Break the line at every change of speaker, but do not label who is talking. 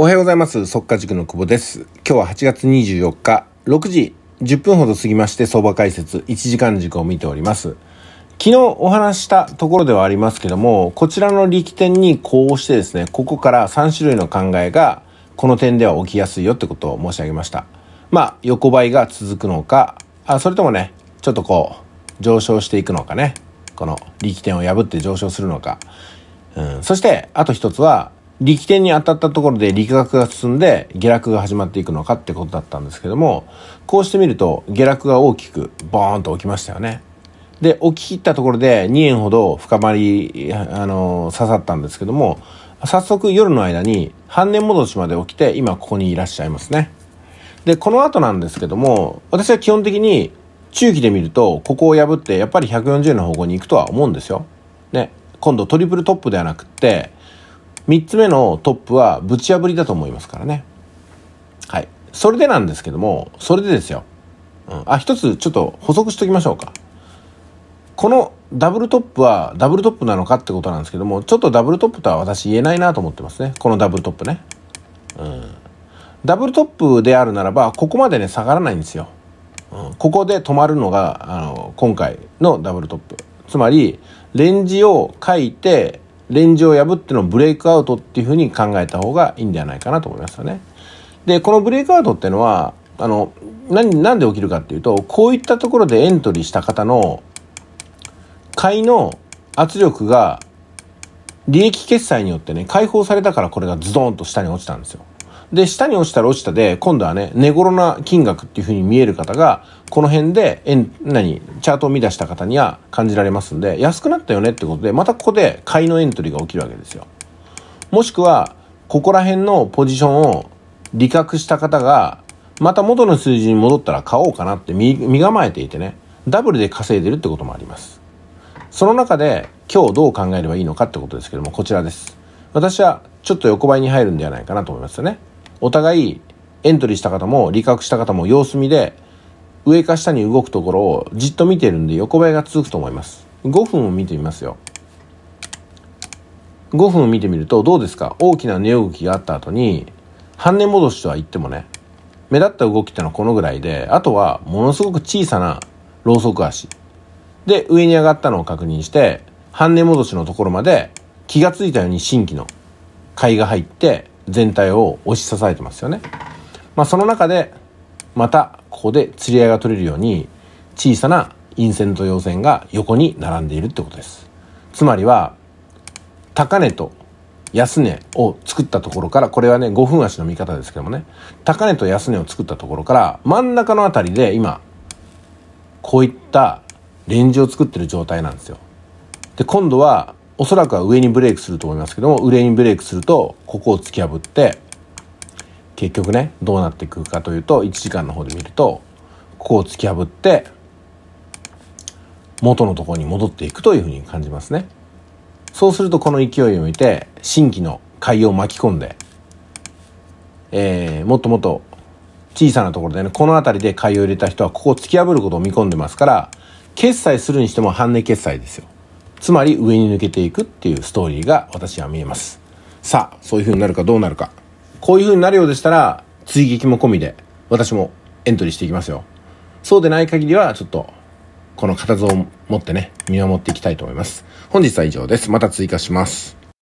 おはようございます。速化塾の久保です。今日は8月24日、6時10分ほど過ぎまして、相場解説1時間軸を見ております。昨日お話したところではありますけども、こちらの力点にこうしてですね、ここから3種類の考えが、この点では起きやすいよってことを申し上げました。まあ、横ばいが続くのか、あそれともね、ちょっとこう、上昇していくのかね、この力点を破って上昇するのか、うん、そして、あと一つは、力点に当たったところで力学が進んで下落が始まっていくのかってことだったんですけどもこうしてみると下落が大きくボーンと起きましたよね。で起き切ったところで2円ほど深まりあの刺さったんですけども早速夜の間に半年戻しまで起きて今ここにいらっしゃいますね。でこの後なんですけども私は基本的に中期で見るとここを破ってやっぱり140円の方向に行くとは思うんですよ。ね今度トリプルトップではなくって3つ目のトップはぶち破りだと思いますからね。はい。それでなんですけども、それでですよ。うん、あ、一つちょっと補足しときましょうか。このダブルトップはダブルトップなのかってことなんですけども、ちょっとダブルトップとは私言えないなと思ってますね。このダブルトップね。うん。ダブルトップであるならば、ここまでね、下がらないんですよ。うん、ここで止まるのが、あの、今回のダブルトップ。つまり、レンジを書いて、レンジを破ってのブレイクアウトっていうふうに考えた方がいいんではないかなと思いますよね。で、このブレイクアウトっていうのは、あの、何、なんで起きるかっていうと、こういったところでエントリーした方の、買いの圧力が、利益決済によってね、解放されたからこれがズドンと下に落ちたんですよ。で、下に落ちたら落ちたで、今度はね、寝頃な金額っていう風に見える方が、この辺で、え、何、チャートを見出した方には感じられますんで、安くなったよねってことで、またここで買いのエントリーが起きるわけですよ。もしくは、ここら辺のポジションを利確した方が、また元の数字に戻ったら買おうかなって身構えていてね、ダブルで稼いでるってこともあります。その中で、今日どう考えればいいのかってことですけども、こちらです。私はちょっと横ばいに入るんではないかなと思いますよね。お互いエントリーした方も理覚した方も様子見で上か下に動くところをじっと見てるんで横ばいが続くと思います5分を見てみますよ5分を見てみるとどうですか大きな値動きがあった後に半値戻しとは言ってもね目立った動きってのはこのぐらいであとはものすごく小さなローソク足で上に上がったのを確認して半値戻しのところまで気が付いたように新規の買いが入って全体を押し支えてますよね。まあ、その中でまたここで釣り合いが取れるように小さな陰線と陽線が横に並んでいるってことです。つまりは高値と安値を作ったところからこれはね5分足の見方ですけどもね高値と安値を作ったところから真ん中の辺りで今こういったレンジを作ってる状態なんですよ。で今度はおそらくは上にブレイクすると思いますけども上にブレイクするとここを突き破って結局ねどうなっていくかというと1時間の方で見るとここを突き破って元のところに戻っていくというふうに感じますね。そうするとこの勢いを見て新規の海を巻き込んで、えー、もっともっと小さなところでねこの辺りで海を入れた人はここを突き破ることを見込んでますから決済するにしても半値決済ですよ。つまり上に抜けていくっていうストーリーが私は見えます。さあ、そういう風になるかどうなるか。こういう風になるようでしたら、追撃も込みで、私もエントリーしていきますよ。そうでない限りは、ちょっと、この片像を持ってね、見守っていきたいと思います。本日は以上です。また追加します。